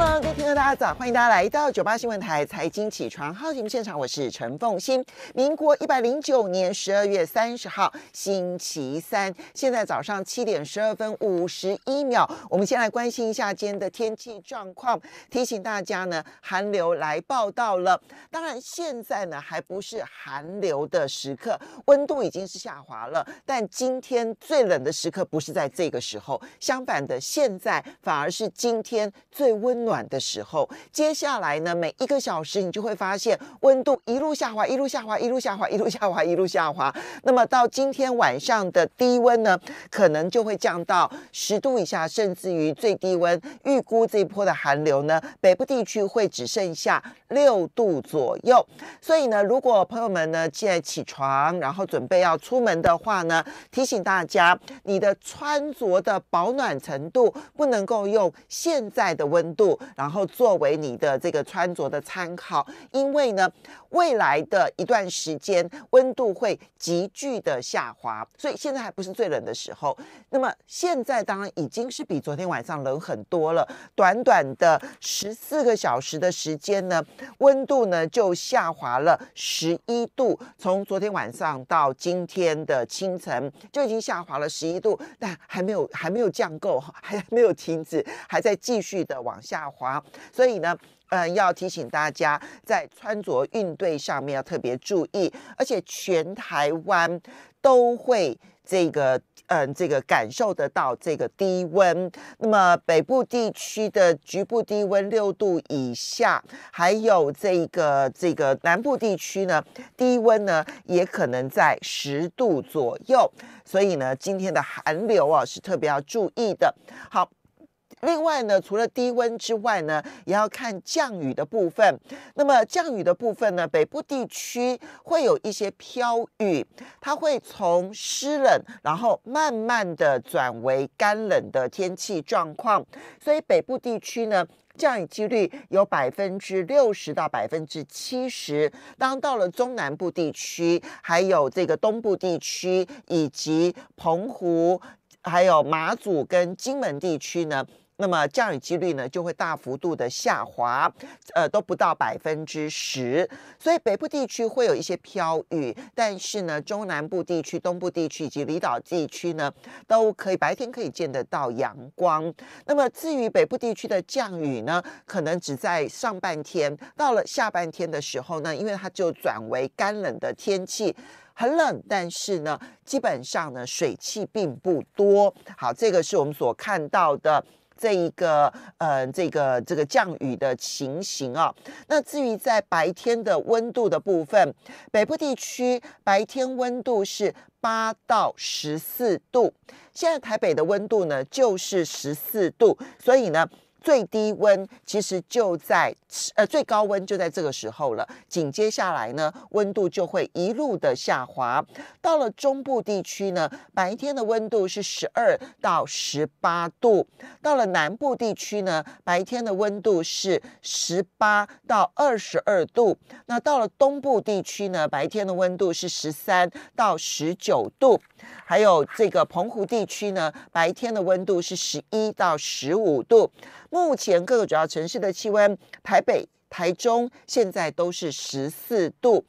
Hello，各位听众大家早，欢迎大家来到九八新闻台财经起床号节目现场，我是陈凤欣。民国一百零九年十二月三十号星期三，现在早上七点十二分五十一秒。我们先来关心一下今天的天气状况，提醒大家呢，寒流来报道了。当然，现在呢还不是寒流的时刻，温度已经是下滑了。但今天最冷的时刻不是在这个时候，相反的，现在反而是今天最温。暖。暖的时候，接下来呢，每一个小时你就会发现温度一路下滑，一路下滑，一路下滑，一路下滑，一路下滑。那么到今天晚上的低温呢，可能就会降到十度以下，甚至于最低温预估这一波的寒流呢，北部地区会只剩下六度左右。所以呢，如果朋友们呢现在起床，然后准备要出门的话呢，提醒大家你的穿着的保暖程度不能够用现在的温度。然后作为你的这个穿着的参考，因为呢，未来的一段时间温度会急剧的下滑，所以现在还不是最冷的时候。那么现在当然已经是比昨天晚上冷很多了。短短的十四个小时的时间呢，温度呢就下滑了十一度，从昨天晚上到今天的清晨就已经下滑了十一度，但还没有还没有降够，还没有停止，还在继续的往下。滑，所以呢，嗯，要提醒大家在穿着应对上面要特别注意，而且全台湾都会这个，嗯，这个感受得到这个低温。那么北部地区的局部低温六度以下，还有这个这个南部地区呢，低温呢也可能在十度左右。所以呢，今天的寒流啊是特别要注意的。好。另外呢，除了低温之外呢，也要看降雨的部分。那么降雨的部分呢，北部地区会有一些飘雨，它会从湿冷，然后慢慢的转为干冷的天气状况。所以北部地区呢，降雨几率有百分之六十到百分之七十。当到了中南部地区，还有这个东部地区以及澎湖，还有马祖跟金门地区呢。那么降雨几率呢就会大幅度的下滑，呃，都不到百分之十，所以北部地区会有一些飘雨，但是呢，中南部地区、东部地区以及离岛地区呢，都可以白天可以见得到阳光。那么至于北部地区的降雨呢，可能只在上半天，到了下半天的时候呢，因为它就转为干冷的天气，很冷，但是呢，基本上呢水汽并不多。好，这个是我们所看到的。这一个，呃，这个这个降雨的情形啊，那至于在白天的温度的部分，北部地区白天温度是八到十四度，现在台北的温度呢就是十四度，所以呢。最低温其实就在呃最高温就在这个时候了，紧接下来呢温度就会一路的下滑。到了中部地区呢，白天的温度是十二到十八度；到了南部地区呢，白天的温度是十八到二十二度。那到了东部地区呢，白天的温度是十三到十九度。还有这个澎湖地区呢，白天的温度是十一到十五度。目前各个主要城市的气温，台北、台中现在都是十四度，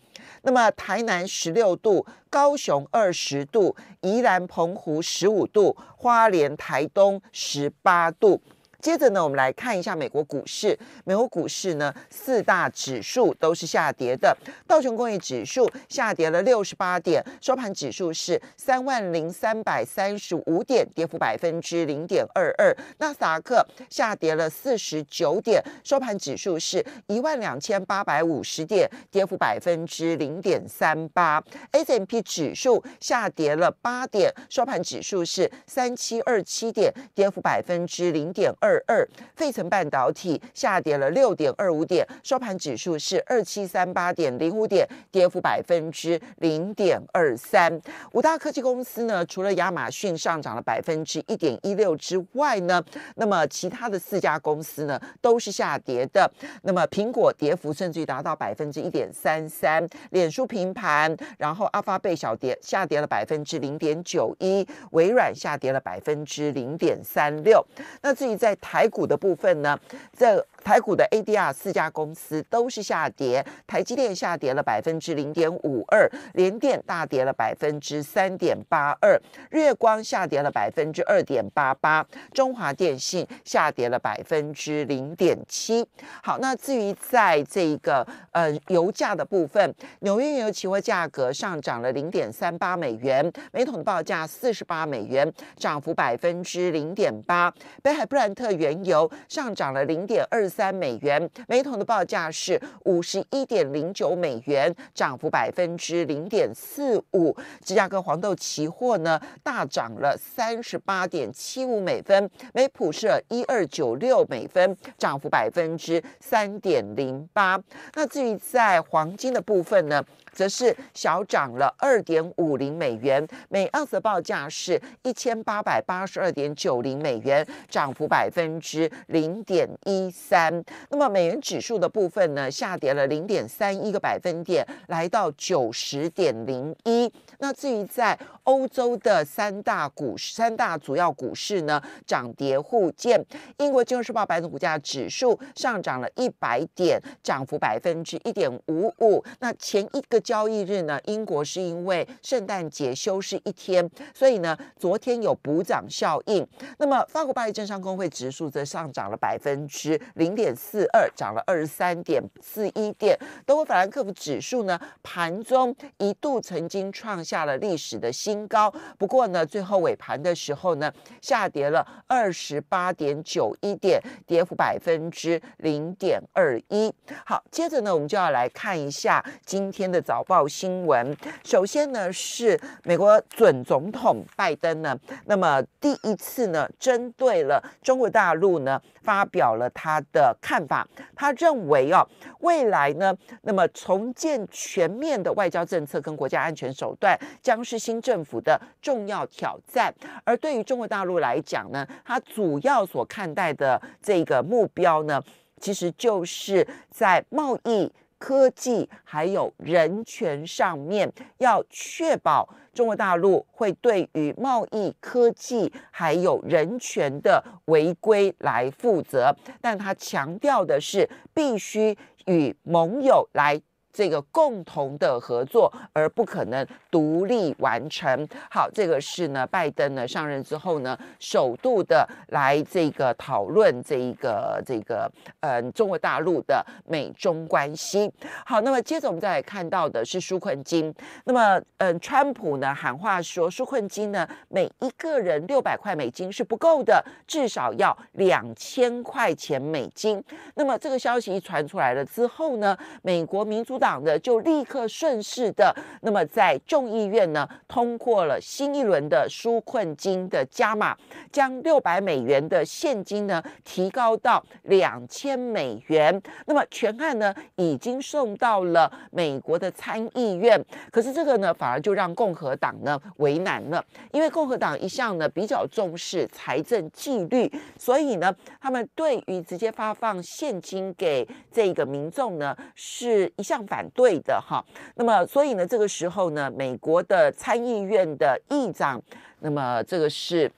那么台南十六度，高雄二十度，宜兰、澎湖十五度，花莲、台东十八度。接着呢，我们来看一下美国股市。美国股市呢，四大指数都是下跌的。道琼工业指数下跌了六十八点，收盘指数是三万零三百三十五点，跌幅百分之零点二二。那萨克下跌了四十九点，收盘指数是一万两千八百五十点，跌幅百分之零点三八。S M P 指数下跌了八点，收盘指数是三七二七点，跌幅百分之零点二。二二，费城半导体下跌了六点二五点，收盘指数是二七三八点零五点，跌幅百分之零点二三。五大科技公司呢，除了亚马逊上涨了百分之一点一六之外呢，那么其他的四家公司呢都是下跌的。那么苹果跌幅甚至于达到百分之一点三三，脸书平盘，然后阿发贝小跌下跌了百分之零点九一，微软下跌了百分之零点三六。那至于在台股的部分呢，在台股的 ADR 四家公司都是下跌，台积电下跌了百分之零点五二，联电大跌了百分之三点八二，日光下跌了百分之二点八八，中华电信下跌了百分之零点七。好，那至于在这个呃油价的部分，纽约原油期货价格上涨了零点三八美元，每桶报价四十八美元，涨幅百分之零点八。北海布兰特原油上涨了零点二。三美元，每桶的报价是五十一点零九美元，涨幅百分之零点四五。芝加哥黄豆期货呢，大涨了三十八点七五美分，每普是一二九六美分，涨幅百分之三点零八。那至于在黄金的部分呢？则是小涨了二点五零美元，每盎司报价是一千八百八十二点九零美元，涨幅百分之零点一三。那么美元指数的部分呢，下跌了零点三一个百分点，来到九十点零一。那至于在欧洲的三大股三大主要股市呢，涨跌互见。英国金融时报白铜股价指数上涨了一百点，涨幅百分之一点五五。那前一个。交易日呢，英国是因为圣诞节休市一天，所以呢，昨天有补涨效应。那么，法国巴黎证商工会指数则上涨了百分之零点四二，涨了二十三点四一点。德国法兰克福指数呢，盘中一度曾经创下了历史的新高，不过呢，最后尾盘的时候呢，下跌了二十八点九一点，跌幅百分之零点二一。好，接着呢，我们就要来看一下今天的。早报新闻，首先呢是美国准总统拜登呢，那么第一次呢针对了中国大陆呢发表了他的看法，他认为啊未来呢那么重建全面的外交政策跟国家安全手段将是新政府的重要挑战，而对于中国大陆来讲呢，他主要所看待的这个目标呢，其实就是在贸易。科技还有人权上面，要确保中国大陆会对于贸易、科技还有人权的违规来负责。但他强调的是，必须与盟友来。这个共同的合作而不可能独立完成。好，这个是呢，拜登呢上任之后呢，首度的来这个讨论这一个这个嗯中国大陆的美中关系。好，那么接着我们再来看到的是纾困金。那么嗯，川普呢喊话说，纾困金呢每一个人六百块美金是不够的，至少要两千块钱美金。那么这个消息一传出来了之后呢，美国民主党。党的就立刻顺势的，那么在众议院呢通过了新一轮的纾困金的加码，将六百美元的现金呢提高到两千美元。那么全案呢已经送到了美国的参议院，可是这个呢反而就让共和党呢为难了，因为共和党一向呢比较重视财政纪律，所以呢他们对于直接发放现金给这个民众呢是一项。反对的哈，那么所以呢，这个时候呢，美国的参议院的议长，那么这个是。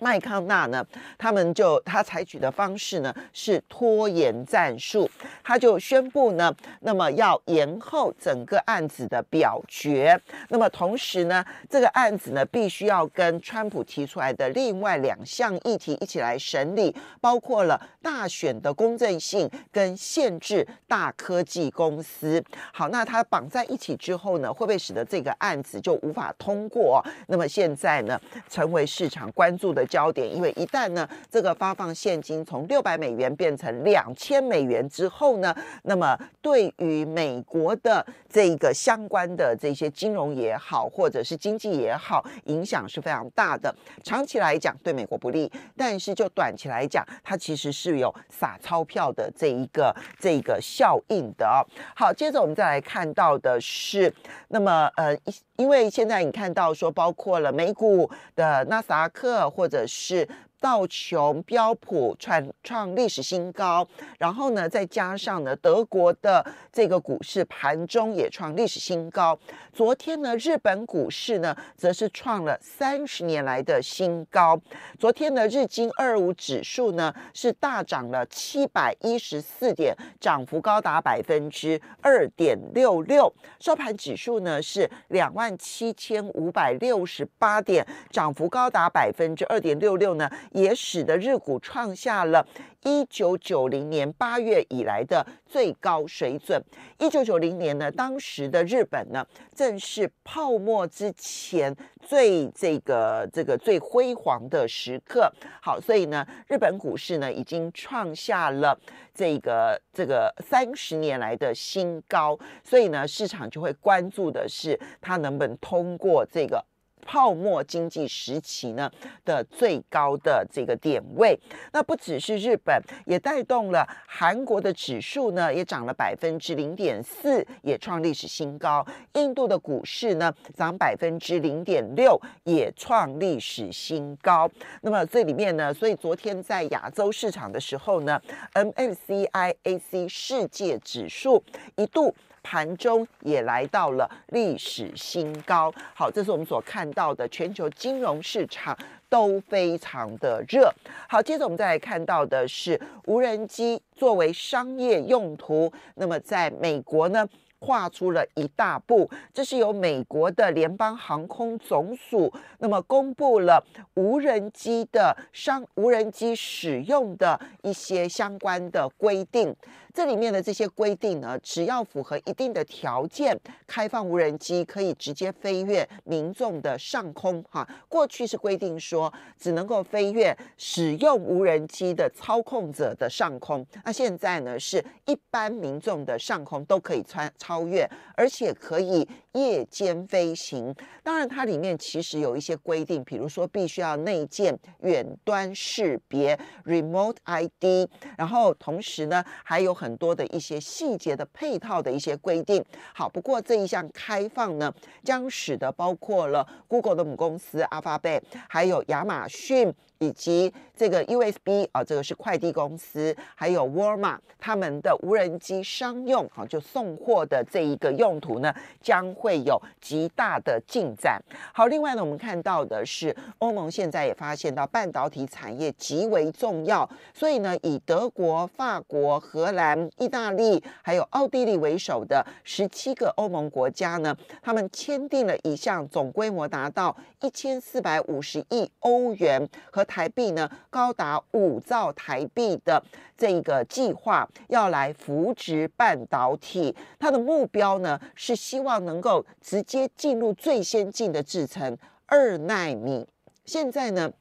麦康纳呢？他们就他采取的方式呢是拖延战术，他就宣布呢，那么要延后整个案子的表决。那么同时呢，这个案子呢必须要跟川普提出来的另外两项议题一起来审理，包括了大选的公正性跟限制大科技公司。好，那他绑在一起之后呢，会不会使得这个案子就无法通过？那么现在呢，成为市场关注的。焦点，因为一旦呢，这个发放现金从六百美元变成两千美元之后呢，那么对于美国的这一个相关的这些金融也好，或者是经济也好，影响是非常大的。长期来讲对美国不利，但是就短期来讲，它其实是有撒钞票的这一个这一个效应的哦。好，接着我们再来看到的是，那么呃一。因为现在你看到说，包括了美股的纳斯达克，或者是。道琼、标普创创历史新高，然后呢，再加上呢，德国的这个股市盘中也创历史新高。昨天呢，日本股市呢，则是创了三十年来的新高。昨天呢，日经二五指数呢，是大涨了七百一十四点，涨幅高达百分之二点六六。收盘指数呢是两万七千五百六十八点，涨幅高达百分之二点六六呢。也使得日股创下了一九九零年八月以来的最高水准。一九九零年呢，当时的日本呢，正是泡沫之前最这个这个最辉煌的时刻。好，所以呢，日本股市呢已经创下了这个这个三十年来的新高。所以呢，市场就会关注的是它能不能通过这个。泡沫经济时期呢的最高的这个点位，那不只是日本，也带动了韩国的指数呢，也涨了百分之零点四，也创历史新高。印度的股市呢涨百分之零点六，也创历史新高。那么这里面呢，所以昨天在亚洲市场的时候呢，M F C I A C 世界指数一度。盘中也来到了历史新高。好，这是我们所看到的全球金融市场都非常的热。好，接着我们再来看到的是无人机作为商业用途，那么在美国呢，跨出了一大步。这是由美国的联邦航空总署那么公布了无人机的商无人机使用的一些相关的规定。这里面的这些规定呢，只要符合一定的条件，开放无人机可以直接飞越民众的上空哈。过去是规定说只能够飞越使用无人机的操控者的上空，那现在呢是一般民众的上空都可以穿超越，而且可以夜间飞行。当然，它里面其实有一些规定，比如说必须要内建远端识别 （remote ID），然后同时呢还有。很多的一些细节的配套的一些规定，好，不过这一项开放呢，将使得包括了 Google 的母公司 Alphabet，还有亚马逊以及这个 USB 啊，这个是快递公司，还有沃尔玛他们的无人机商用啊，就送货的这一个用途呢，将会有极大的进展。好，另外呢，我们看到的是欧盟现在也发现到半导体产业极为重要，所以呢，以德国、法国、荷兰。意大利还有奥地利为首的十七个欧盟国家呢，他们签订了一项总规模达到一千四百五十亿欧元和台币呢，高达五兆台币的这一个计划，要来扶植半导体。它的目标呢，是希望能够直接进入最先进的制程二纳米。现在呢？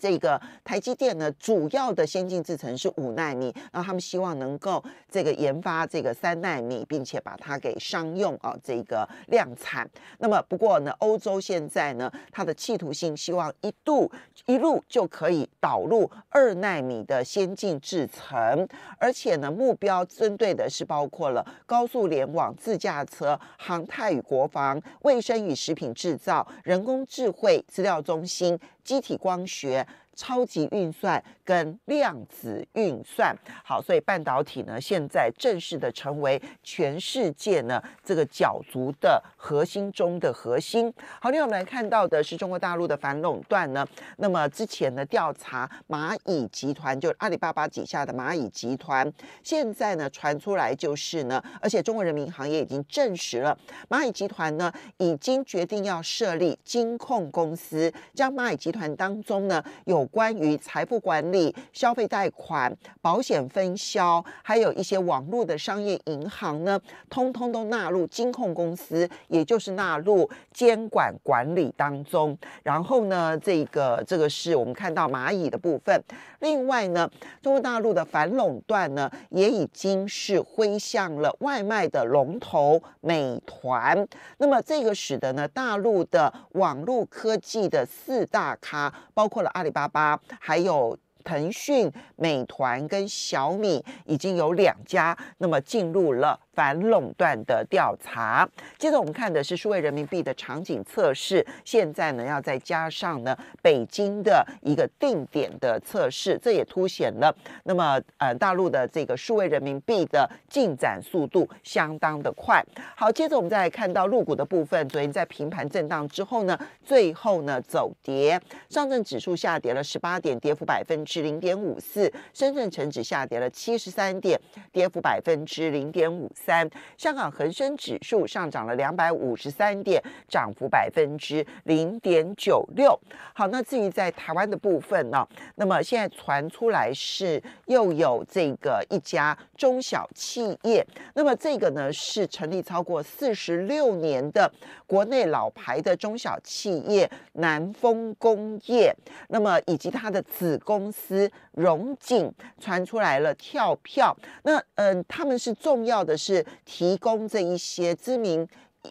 这个台积电呢，主要的先进制程是五纳米，然后他们希望能够这个研发这个三纳米，并且把它给商用啊，这个量产。那么不过呢，欧洲现在呢，它的企图心希望一度一路就可以导入二纳米的先进制程，而且呢，目标针对的是包括了高速联网、自驾车、航太与国防、卫生与食品制造、人工智慧、资料中心。机体光学。超级运算跟量子运算，好，所以半导体呢，现在正式的成为全世界呢这个角逐的核心中的核心。好，另外我们来看到的是中国大陆的反垄断呢，那么之前呢调查蚂蚁集团，就阿里巴巴底下的蚂蚁集团，现在呢传出来就是呢，而且中国人民银行也已经证实了，蚂蚁集团呢已经决定要设立金控公司，将蚂蚁集团当中呢有。关于财富管理、消费贷款、保险分销，还有一些网络的商业银行呢，通通都纳入金控公司，也就是纳入监管管理当中。然后呢，这个这个是我们看到蚂蚁的部分。另外呢，中国大陆的反垄断呢，也已经是挥向了外卖的龙头美团。那么这个使得呢，大陆的网络科技的四大咖，包括了阿里巴巴。啊，还有腾讯、美团跟小米已经有两家，那么进入了。反垄断的调查。接着我们看的是数位人民币的场景测试，现在呢要再加上呢北京的一个定点的测试，这也凸显了那么呃大陆的这个数位人民币的进展速度相当的快。好，接着我们再来看到入股的部分，昨天在平盘震荡之后呢，最后呢走跌，上证指数下跌了十八点，跌幅百分之零点五四；深圳成指下跌了七十三点，跌幅百分之零点五。三，香港恒生指数上涨了两百五十三点，涨幅百分之零点九六。好，那至于在台湾的部分呢？那么现在传出来是又有这个一家中小企业，那么这个呢是成立超过四十六年的国内老牌的中小企业南丰工业，那么以及它的子公司荣景传出来了跳票。那嗯，他们是重要的是。是提供这一些知名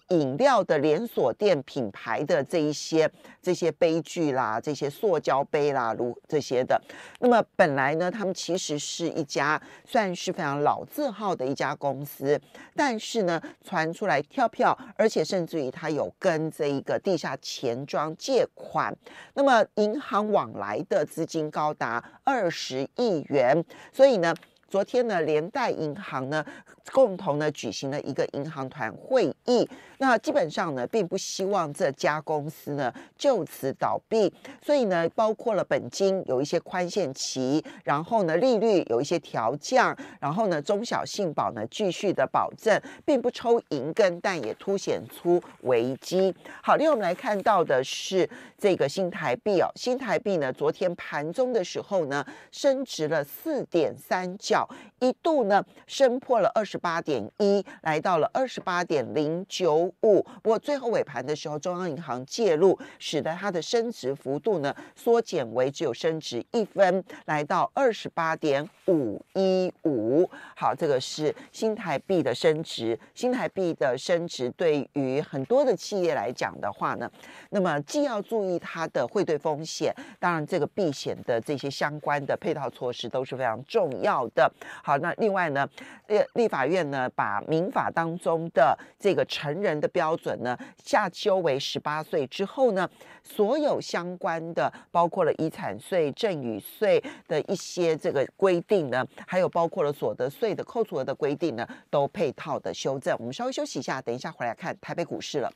饮料的连锁店品牌的这一些这些杯具啦，这些塑胶杯啦，如这些的。那么本来呢，他们其实是一家算是非常老字号的一家公司，但是呢，传出来跳票，而且甚至于他有跟这一个地下钱庄借款，那么银行往来的资金高达二十亿元，所以呢。昨天呢，连带银行呢，共同呢举行了一个银行团会议。那基本上呢，并不希望这家公司呢就此倒闭，所以呢，包括了本金有一些宽限期，然后呢，利率有一些调降，然后呢，中小信保呢继续的保证，并不抽银根，但也凸显出危机。好，另外我们来看到的是这个新台币哦，新台币呢，昨天盘中的时候呢，升值了四点三角。一度呢升破了二十八点一，来到了二十八点零九五。不过最后尾盘的时候，中央银行介入，使得它的升值幅度呢缩减为只有升值一分，来到二十八点五一五。好，这个是新台币的升值。新台币的升值对于很多的企业来讲的话呢，那么既要注意它的汇兑风险，当然这个避险的这些相关的配套措施都是非常重要的。好，那另外呢，立立法院呢，把民法当中的这个成人的标准呢，下修为十八岁之后呢，所有相关的，包括了遗产税、赠与税的一些这个规定呢，还有包括了所得税的扣除额的规定呢，都配套的修正。我们稍微休息一下，等一下回来看台北股市了。